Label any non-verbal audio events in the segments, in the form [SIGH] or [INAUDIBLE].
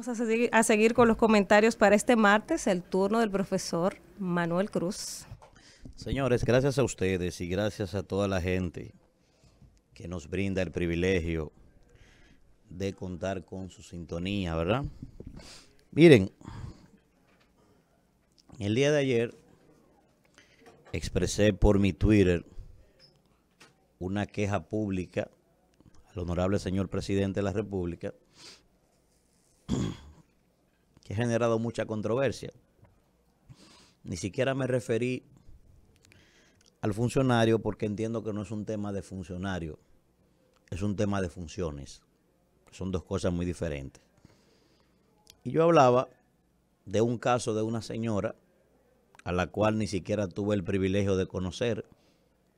Vamos a seguir, a seguir con los comentarios para este martes, el turno del profesor Manuel Cruz. Señores, gracias a ustedes y gracias a toda la gente que nos brinda el privilegio de contar con su sintonía, ¿verdad? Miren, el día de ayer expresé por mi Twitter una queja pública al honorable señor presidente de la República [CLEARS THROAT] que ha generado mucha controversia. Ni siquiera me referí al funcionario porque entiendo que no es un tema de funcionario, es un tema de funciones. Son dos cosas muy diferentes. Y yo hablaba de un caso de una señora a la cual ni siquiera tuve el privilegio de conocer,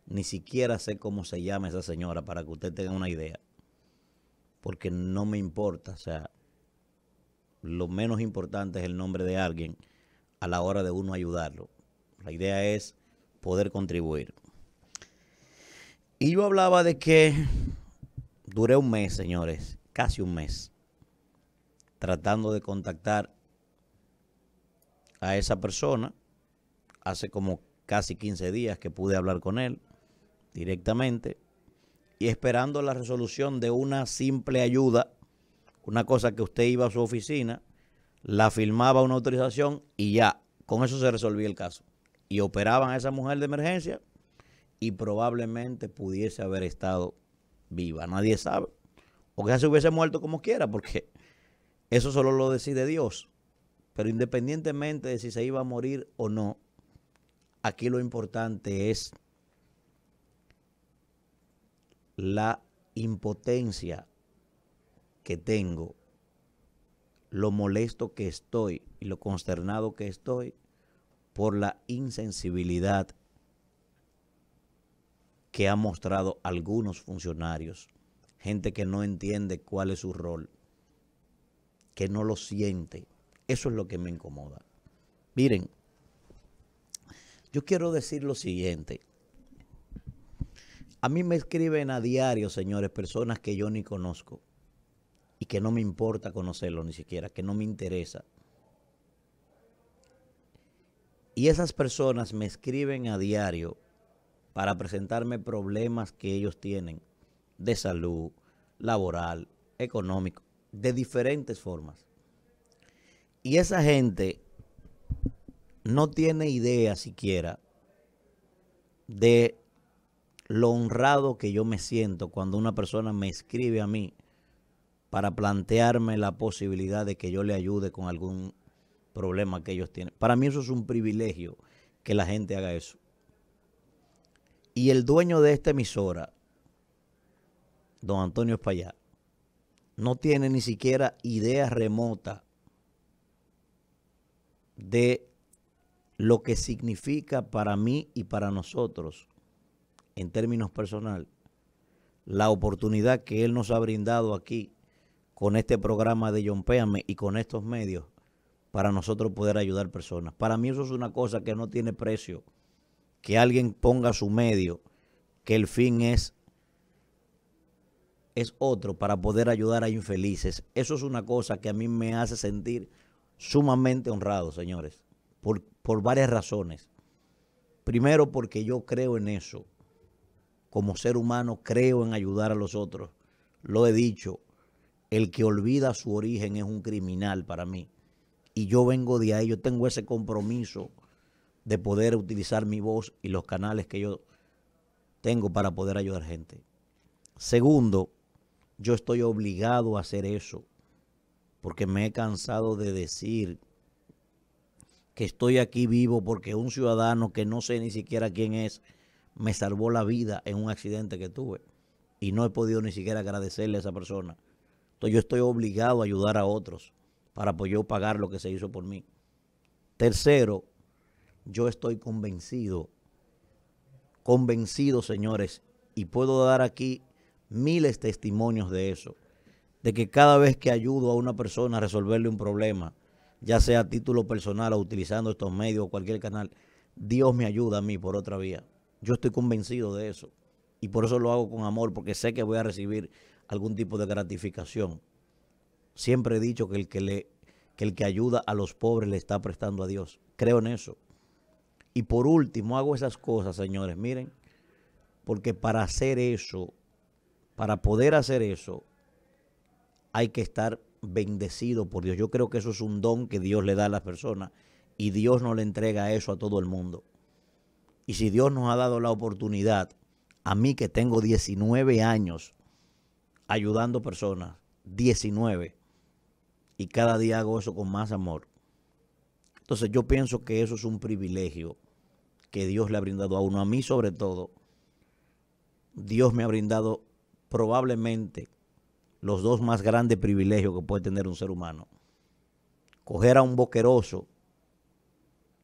ni siquiera sé cómo se llama esa señora para que usted tenga una idea, porque no me importa, o sea, lo menos importante es el nombre de alguien a la hora de uno ayudarlo. La idea es poder contribuir. Y yo hablaba de que duré un mes, señores, casi un mes, tratando de contactar a esa persona. Hace como casi 15 días que pude hablar con él directamente y esperando la resolución de una simple ayuda una cosa que usted iba a su oficina, la firmaba una autorización y ya, con eso se resolvía el caso. Y operaban a esa mujer de emergencia y probablemente pudiese haber estado viva. Nadie sabe. O que se hubiese muerto como quiera, porque eso solo lo decide Dios. Pero independientemente de si se iba a morir o no, aquí lo importante es la impotencia que tengo, lo molesto que estoy y lo consternado que estoy por la insensibilidad que han mostrado algunos funcionarios, gente que no entiende cuál es su rol, que no lo siente. Eso es lo que me incomoda. Miren, yo quiero decir lo siguiente. A mí me escriben a diario, señores, personas que yo ni conozco y que no me importa conocerlo ni siquiera, que no me interesa. Y esas personas me escriben a diario para presentarme problemas que ellos tienen de salud, laboral, económico, de diferentes formas. Y esa gente no tiene idea siquiera de lo honrado que yo me siento cuando una persona me escribe a mí para plantearme la posibilidad de que yo le ayude con algún problema que ellos tienen. Para mí eso es un privilegio que la gente haga eso. Y el dueño de esta emisora, don Antonio Espallar, no tiene ni siquiera idea remota de lo que significa para mí y para nosotros, en términos personal, la oportunidad que él nos ha brindado aquí con este programa de John Péame y con estos medios para nosotros poder ayudar personas. Para mí eso es una cosa que no tiene precio. Que alguien ponga su medio, que el fin es es otro para poder ayudar a infelices. Eso es una cosa que a mí me hace sentir sumamente honrado, señores, por, por varias razones. Primero, porque yo creo en eso. Como ser humano creo en ayudar a los otros. Lo he dicho, el que olvida su origen es un criminal para mí. Y yo vengo de ahí, yo tengo ese compromiso de poder utilizar mi voz y los canales que yo tengo para poder ayudar gente. Segundo, yo estoy obligado a hacer eso porque me he cansado de decir que estoy aquí vivo porque un ciudadano que no sé ni siquiera quién es me salvó la vida en un accidente que tuve y no he podido ni siquiera agradecerle a esa persona. Entonces yo estoy obligado a ayudar a otros para poder pues, pagar lo que se hizo por mí. Tercero, yo estoy convencido, convencido señores, y puedo dar aquí miles de testimonios de eso, de que cada vez que ayudo a una persona a resolverle un problema, ya sea a título personal o utilizando estos medios o cualquier canal, Dios me ayuda a mí por otra vía. Yo estoy convencido de eso. Y por eso lo hago con amor, porque sé que voy a recibir algún tipo de gratificación. Siempre he dicho que el que, le, que el que ayuda a los pobres le está prestando a Dios. Creo en eso. Y por último, hago esas cosas, señores, miren, porque para hacer eso, para poder hacer eso, hay que estar bendecido por Dios. Yo creo que eso es un don que Dios le da a las personas y Dios no le entrega eso a todo el mundo. Y si Dios nos ha dado la oportunidad, a mí que tengo 19 años ayudando personas, 19. Y cada día hago eso con más amor. Entonces yo pienso que eso es un privilegio que Dios le ha brindado a uno, a mí sobre todo. Dios me ha brindado probablemente los dos más grandes privilegios que puede tener un ser humano. Coger a un boqueroso,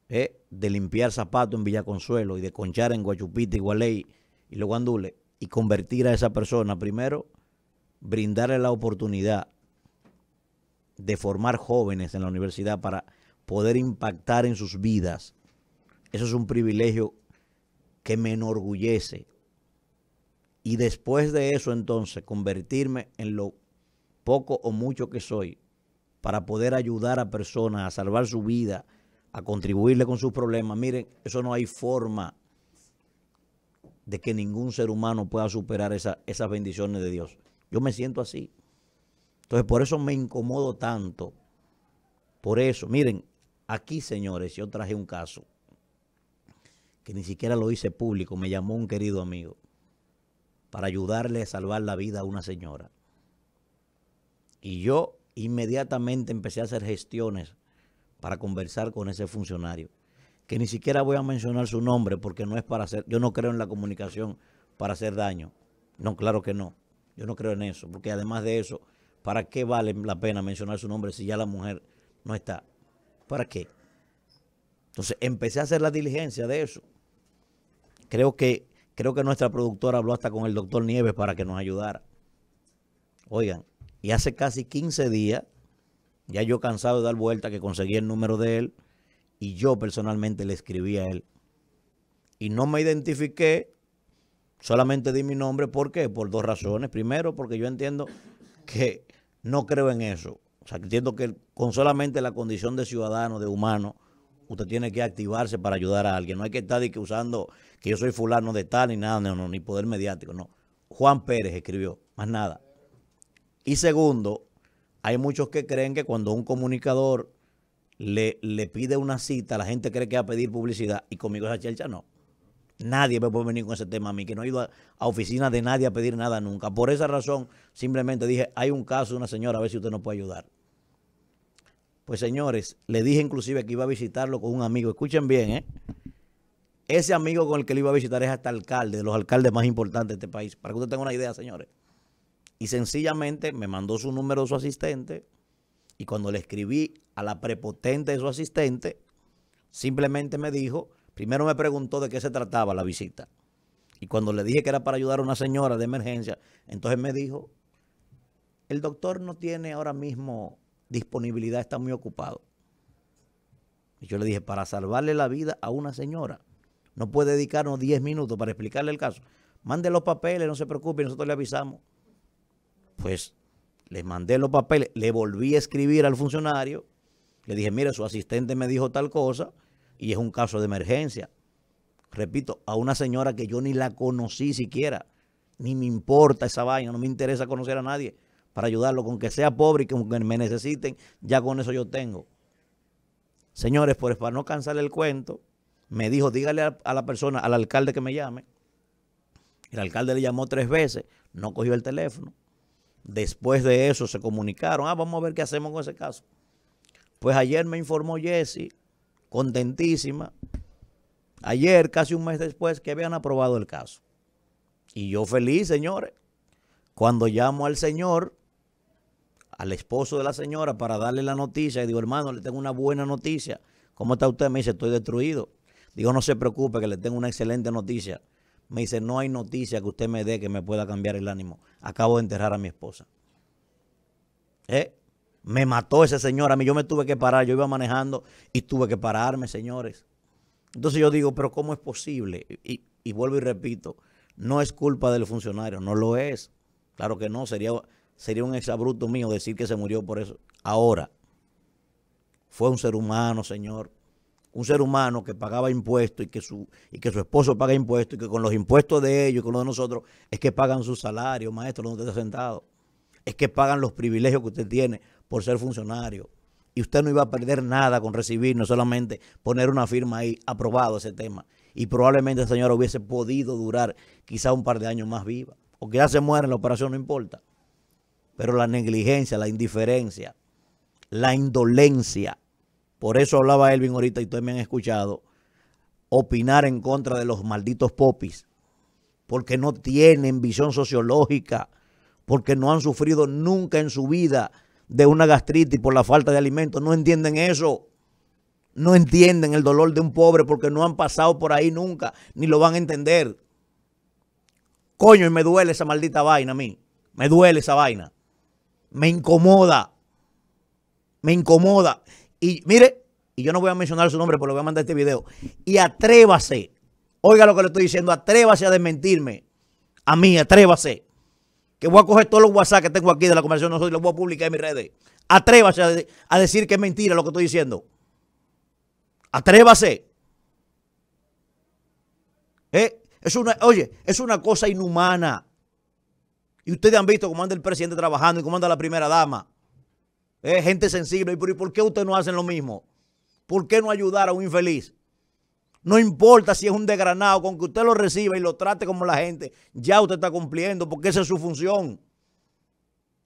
¿eh? de limpiar zapatos en Villaconsuelo y de conchar en Guachupita y Gualey y luego Andule, y convertir a esa persona primero brindarle la oportunidad de formar jóvenes en la universidad para poder impactar en sus vidas, eso es un privilegio que me enorgullece. Y después de eso entonces convertirme en lo poco o mucho que soy para poder ayudar a personas a salvar su vida, a contribuirle con sus problemas. Miren, eso no hay forma de que ningún ser humano pueda superar esas bendiciones de Dios. Yo me siento así. Entonces, por eso me incomodo tanto. Por eso, miren, aquí, señores, yo traje un caso que ni siquiera lo hice público. Me llamó un querido amigo para ayudarle a salvar la vida a una señora. Y yo inmediatamente empecé a hacer gestiones para conversar con ese funcionario, que ni siquiera voy a mencionar su nombre porque no es para hacer, yo no creo en la comunicación para hacer daño. No, claro que no. Yo no creo en eso, porque además de eso, ¿para qué vale la pena mencionar su nombre si ya la mujer no está? ¿Para qué? Entonces empecé a hacer la diligencia de eso. Creo que, creo que nuestra productora habló hasta con el doctor Nieves para que nos ayudara. Oigan, y hace casi 15 días, ya yo cansado de dar vuelta, que conseguí el número de él, y yo personalmente le escribí a él. Y no me identifiqué Solamente di mi nombre, ¿por qué? Por dos razones. Primero, porque yo entiendo que no creo en eso. O sea, entiendo que con solamente la condición de ciudadano, de humano, usted tiene que activarse para ayudar a alguien. No hay que estar que usando que yo soy fulano de tal ni nada, ni poder mediático, no. Juan Pérez escribió, más nada. Y segundo, hay muchos que creen que cuando un comunicador le, le pide una cita, la gente cree que va a pedir publicidad y conmigo esa chelcha no. Nadie me puede venir con ese tema a mí, que no he ido a, oficina de nadie a pedir nada nunca. Por esa razón, simplemente dije, hay un caso de una señora, a ver si usted nos puede ayudar. Pues señores, le dije inclusive que iba a visitarlo con un amigo. Escuchen bien, ¿eh? Ese amigo con el que le iba a visitar es hasta alcalde, de los alcaldes más importantes de este país. Para que usted tenga una idea, señores. Y sencillamente me mandó su número de su asistente. Y cuando le escribí a la prepotente de su asistente, simplemente me dijo Primero me preguntó de qué se trataba la visita. Y cuando le dije que era para ayudar a una señora de emergencia, entonces me dijo, el doctor no tiene ahora mismo disponibilidad, está muy ocupado. Y yo le dije, para salvarle la vida a una señora, no puede dedicarnos 10 minutos para explicarle el caso. Mande los papeles, no se preocupe, nosotros le avisamos. Pues le mandé los papeles, le volví a escribir al funcionario, le dije, mire, su asistente me dijo tal cosa, y es un caso de emergencia. Repito, a una señora que yo ni la conocí siquiera, ni me importa esa vaina, no me interesa conocer a nadie para ayudarlo, con que sea pobre y que me necesiten, ya con eso yo tengo. Señores, pues para no cansar el cuento, me dijo, dígale a, a la persona, al alcalde que me llame. El alcalde le llamó tres veces, no cogió el teléfono. Después de eso se comunicaron, ah, vamos a ver qué hacemos con ese caso. Pues ayer me informó Jesse contentísima. Ayer, casi un mes después, que habían aprobado el caso. Y yo feliz, señores, cuando llamo al señor, al esposo de la señora, para darle la noticia, y digo, hermano, le tengo una buena noticia. ¿Cómo está usted? Me dice, estoy destruido. Digo, no se preocupe, que le tengo una excelente noticia. Me dice, no hay noticia que usted me dé que me pueda cambiar el ánimo. Acabo de enterrar a mi esposa. ¿Eh? Me mató ese señor. A mí yo me tuve que parar. Yo iba manejando y tuve que pararme, señores. Entonces yo digo, pero ¿cómo es posible? Y, y vuelvo y repito, no es culpa del funcionario, no lo es. Claro que no, sería, sería un exabruto mío decir que se murió por eso. Ahora, fue un ser humano, señor. Un ser humano que pagaba impuestos y que su, y que su esposo paga impuestos y que con los impuestos de ellos y con los de nosotros es que pagan su salario, maestro, donde usted está sentado. Es que pagan los privilegios que usted tiene por ser funcionario. Y usted no iba a perder nada con recibirnos, solamente poner una firma ahí, aprobado ese tema. Y probablemente el señor hubiese podido durar quizá un par de años más viva. O ya se muera en la operación, no importa. Pero la negligencia, la indiferencia, la indolencia. Por eso hablaba Elvin ahorita y ustedes me han escuchado opinar en contra de los malditos popis, porque no tienen visión sociológica, porque no han sufrido nunca en su vida de una gastritis por la falta de alimentos. No entienden eso. No entienden el dolor de un pobre porque no han pasado por ahí nunca, ni lo van a entender. Coño, y me duele esa maldita vaina a mí. Me duele esa vaina. Me incomoda. Me incomoda. Y mire, y yo no voy a mencionar su nombre, pero le voy a mandar este video. Y atrévase. Oiga lo que le estoy diciendo, atrévase a desmentirme. A mí, atrévase que voy a coger todos los WhatsApp que tengo aquí de la conversación nosotros y los voy a publicar en mis redes. Atrévase a, decir que es mentira lo que estoy diciendo. Atrévase. ¿Eh? Es una, oye, es una cosa inhumana. Y ustedes han visto cómo anda el presidente trabajando y cómo anda la primera dama. ¿Eh? Gente sensible. ¿Y por, ¿Y por qué ustedes no hacen lo mismo? ¿Por qué no ayudar a un infeliz? No importa si es un desgranado, con que usted lo reciba y lo trate como la gente, ya usted está cumpliendo porque esa es su función.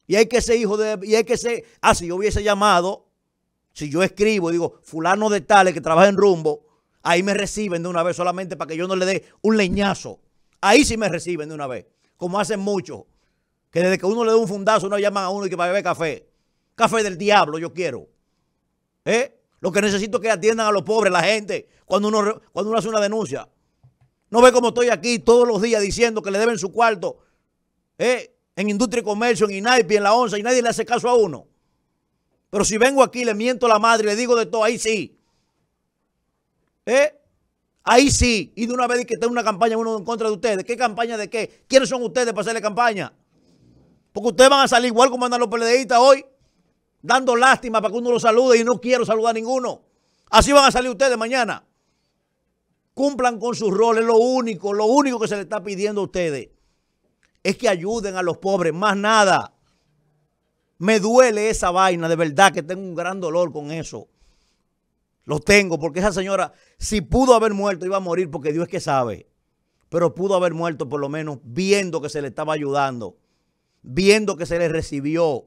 Y hay que ese hijo de... Y hay que ser... Ah, si yo hubiese llamado, si yo escribo, y digo, fulano de tales que trabaja en rumbo, ahí me reciben de una vez solamente para que yo no le dé un leñazo. Ahí sí me reciben de una vez, como hacen muchos. Que desde que uno le dé un fundazo, Uno llama a uno y que va a beber café. Café del diablo, yo quiero. ¿Eh? Lo que necesito es que atiendan a los pobres, la gente, cuando uno, cuando hace una denuncia. No ve como estoy aquí todos los días diciendo que le deben su cuarto eh, en Industria y Comercio, en INAIPI, en la ONSA, y nadie le hace caso a uno. Pero si vengo aquí, le miento a la madre, le digo de todo, ahí sí. Eh, ahí sí. Y de una vez que tengo una campaña uno en contra de ustedes. ¿Qué campaña de qué? ¿Quiénes son ustedes para hacerle campaña? Porque ustedes van a salir igual como andan los PLDistas hoy dando lástima para que uno lo salude y no quiero saludar a ninguno. Así van a salir ustedes mañana. Cumplan con sus roles, lo único, lo único que se le está pidiendo a ustedes es que ayuden a los pobres, más nada. Me duele esa vaina, de verdad que tengo un gran dolor con eso. Lo tengo, porque esa señora, si pudo haber muerto, iba a morir, porque Dios es que sabe. Pero pudo haber muerto por lo menos viendo que se le estaba ayudando, viendo que se le recibió.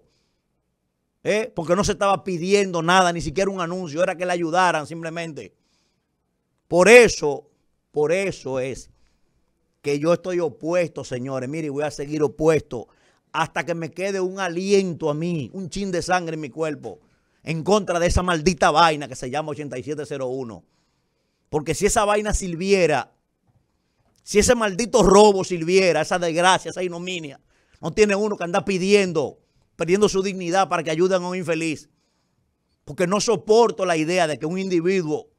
¿Eh? porque no se estaba pidiendo nada, ni siquiera un anuncio, era que le ayudaran simplemente. Por eso, por eso es que yo estoy opuesto, señores. Mire, voy a seguir opuesto hasta que me quede un aliento a mí, un chin de sangre en mi cuerpo, en contra de esa maldita vaina que se llama 8701. Porque si esa vaina sirviera, si ese maldito robo sirviera, esa desgracia, esa ignominia, no tiene uno que andar pidiendo perdiendo su dignidad para que ayuden a un infeliz. Porque no soporto la idea de que un individuo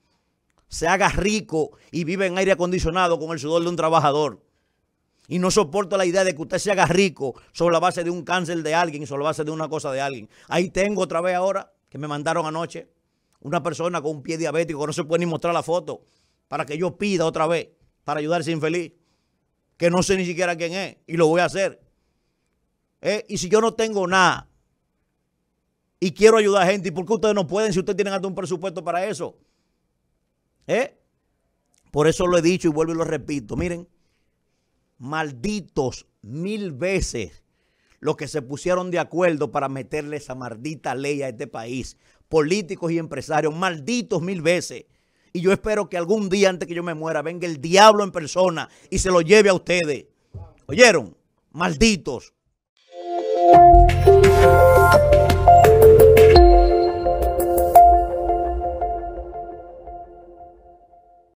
se haga rico y vive en aire acondicionado con el sudor de un trabajador. Y no soporto la idea de que usted se haga rico sobre la base de un cáncer de alguien, sobre la base de una cosa de alguien. Ahí tengo otra vez ahora, que me mandaron anoche, una persona con un pie diabético no se puede ni mostrar la foto, para que yo pida otra vez, para ayudar a ese infeliz, que no sé ni siquiera quién es, y lo voy a hacer. Eh, y si yo no tengo nada y quiero ayudar a gente, ¿y por qué ustedes no pueden si ustedes tienen hasta un presupuesto para eso? ¿Eh? Por eso lo he dicho y vuelvo y lo repito. Miren, malditos mil veces los que se pusieron de acuerdo para meterle esa maldita ley a este país, políticos y empresarios, malditos mil veces. Y yo espero que algún día antes que yo me muera venga el diablo en persona y se lo lleve a ustedes. ¿Oyeron? Malditos. Música